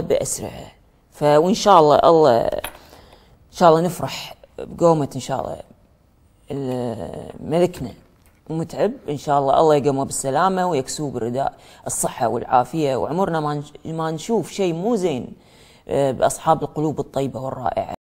باسرعه فوإن شاء الله الله إن شاء الله نفرح بقومة إن شاء الله ملكنا ومتعب إن شاء الله الله يقومه بالسلامة ويكسوه برداء الصحة والعافية وعمرنا ما نشوف شيء مو زين آه، بأصحاب القلوب الطيبة والرائعة